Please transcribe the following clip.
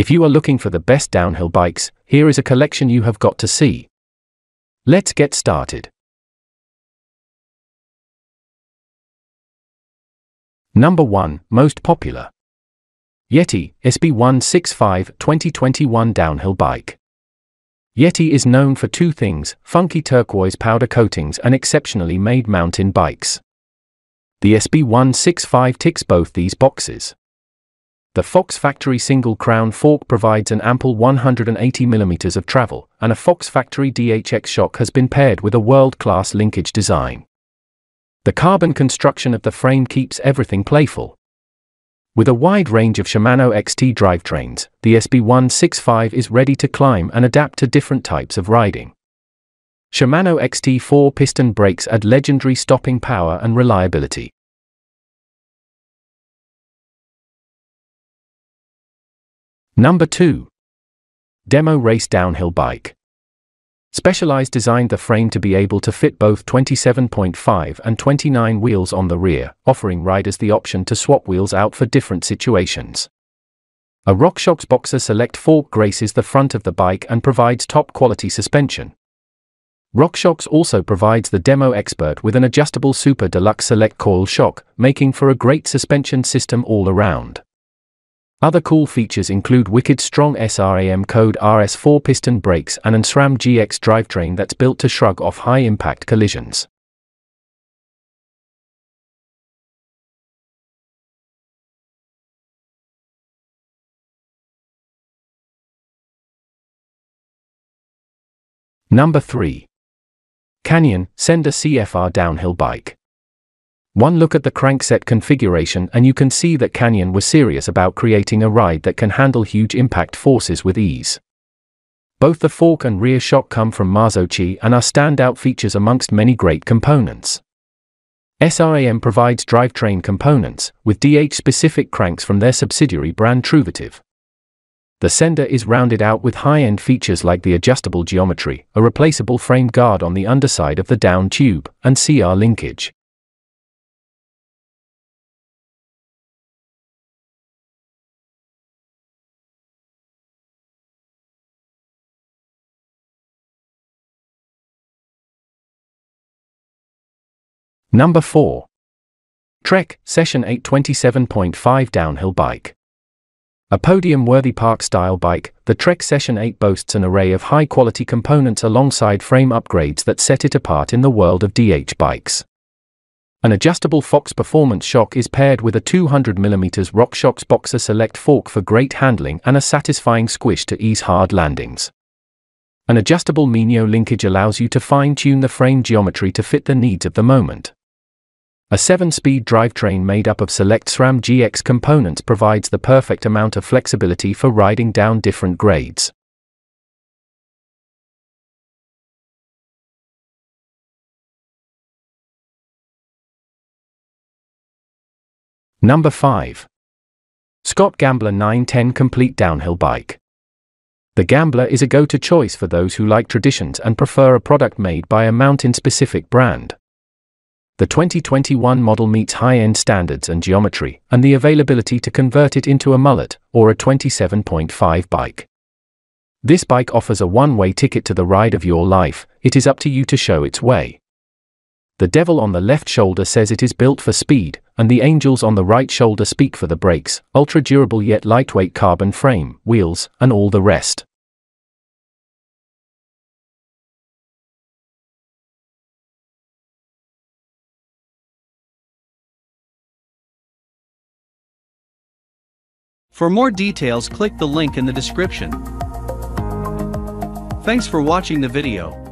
If you are looking for the best downhill bikes, here is a collection you have got to see. Let's get started. Number 1, most popular. Yeti SB165 2021 downhill bike. Yeti is known for two things, funky turquoise powder coatings and exceptionally made mountain bikes. The SB165 ticks both these boxes. The Fox Factory single crown fork provides an ample 180mm of travel, and a Fox Factory DHX shock has been paired with a world-class linkage design. The carbon construction of the frame keeps everything playful. With a wide range of Shimano XT drivetrains, the SB165 is ready to climb and adapt to different types of riding. Shimano XT4 piston brakes add legendary stopping power and reliability. Number 2. Demo Race Downhill Bike. Specialized designed the frame to be able to fit both 27.5 and 29 wheels on the rear, offering riders the option to swap wheels out for different situations. A RockShox Boxer Select fork graces the front of the bike and provides top-quality suspension. RockShox also provides the Demo Expert with an adjustable Super Deluxe Select coil shock, making for a great suspension system all around. Other cool features include wicked strong SRAM code RS4 piston brakes and an SRAM GX drivetrain that's built to shrug off high-impact collisions. Number 3. Canyon, Sender CFR Downhill Bike. One look at the crankset configuration and you can see that Canyon was serious about creating a ride that can handle huge impact forces with ease. Both the fork and rear shock come from Mazochi and are standout features amongst many great components. SRAM provides drivetrain components, with DH-specific cranks from their subsidiary brand Truvative. The sender is rounded out with high-end features like the adjustable geometry, a replaceable frame guard on the underside of the down tube, and CR linkage. Number 4. Trek, Session 827.5 Downhill Bike. A podium worthy park style bike, the Trek Session 8 boasts an array of high quality components alongside frame upgrades that set it apart in the world of DH bikes. An adjustable Fox Performance shock is paired with a 200mm RockShox Boxer Select fork for great handling and a satisfying squish to ease hard landings. An adjustable Mino linkage allows you to fine tune the frame geometry to fit the needs of the moment. A 7-speed drivetrain made up of select SRAM GX components provides the perfect amount of flexibility for riding down different grades. Number 5. Scott Gambler 910 Complete Downhill Bike. The Gambler is a go-to choice for those who like traditions and prefer a product made by a mountain-specific brand the 2021 model meets high-end standards and geometry, and the availability to convert it into a mullet or a 27.5 bike. This bike offers a one-way ticket to the ride of your life, it is up to you to show its way. The devil on the left shoulder says it is built for speed, and the angels on the right shoulder speak for the brakes, ultra-durable yet lightweight carbon frame, wheels, and all the rest. For more details click the link in the description. Thanks for watching the video.